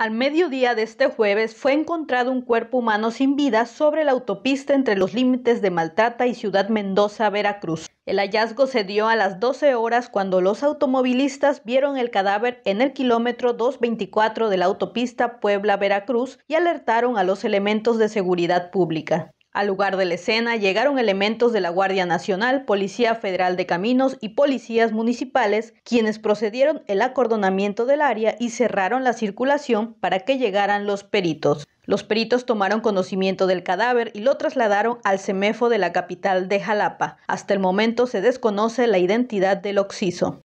Al mediodía de este jueves fue encontrado un cuerpo humano sin vida sobre la autopista entre los límites de Maltrata y Ciudad Mendoza, Veracruz. El hallazgo se dio a las 12 horas cuando los automovilistas vieron el cadáver en el kilómetro 224 de la autopista Puebla-Veracruz y alertaron a los elementos de seguridad pública. Al lugar de la escena llegaron elementos de la Guardia Nacional, Policía Federal de Caminos y policías municipales, quienes procedieron el acordonamiento del área y cerraron la circulación para que llegaran los peritos. Los peritos tomaron conocimiento del cadáver y lo trasladaron al CEMEFO de la capital de Jalapa. Hasta el momento se desconoce la identidad del occiso.